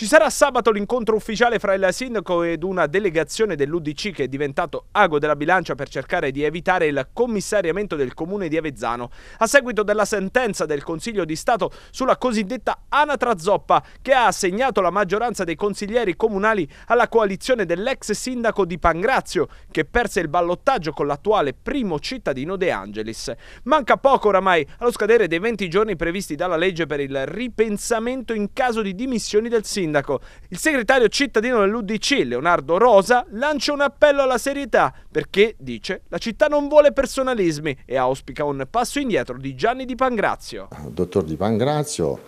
Ci sarà sabato l'incontro ufficiale fra il sindaco ed una delegazione dell'UDC che è diventato ago della bilancia per cercare di evitare il commissariamento del comune di Avezzano, a seguito della sentenza del Consiglio di Stato sulla cosiddetta anatra zoppa che ha assegnato la maggioranza dei consiglieri comunali alla coalizione dell'ex sindaco di Pangrazio che perse il ballottaggio con l'attuale primo cittadino De Angelis. Manca poco oramai allo scadere dei 20 giorni previsti dalla legge per il ripensamento in caso di dimissioni del sindaco sindaco. Il segretario cittadino dell'UDC, Leonardo Rosa, lancia un appello alla serietà perché, dice, la città non vuole personalismi e auspica un passo indietro di Gianni Di Pangrazio. Dottor Di Pangrazio,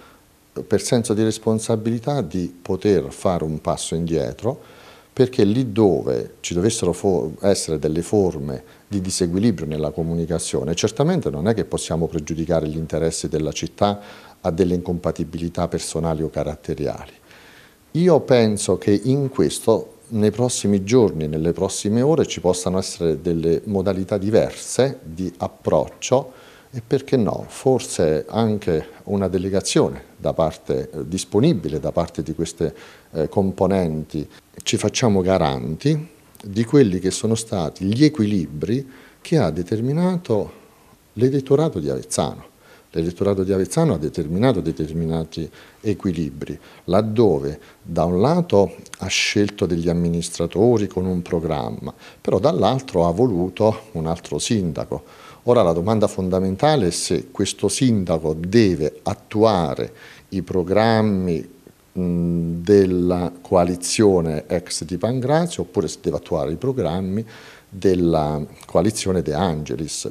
per senso di responsabilità, di poter fare un passo indietro perché lì dove ci dovessero essere delle forme di disequilibrio nella comunicazione, certamente non è che possiamo pregiudicare gli interessi della città a delle incompatibilità personali o caratteriali. Io penso che in questo nei prossimi giorni, nelle prossime ore ci possano essere delle modalità diverse di approccio e perché no, forse anche una delegazione da parte, eh, disponibile da parte di queste eh, componenti. Ci facciamo garanti di quelli che sono stati gli equilibri che ha determinato l'editorato di Avezzano. L'elettorato di Avezzano ha determinato determinati equilibri, laddove da un lato ha scelto degli amministratori con un programma, però dall'altro ha voluto un altro sindaco. Ora la domanda fondamentale è se questo sindaco deve attuare i programmi della coalizione ex di Pangrazio oppure se deve attuare i programmi della coalizione De Angelis.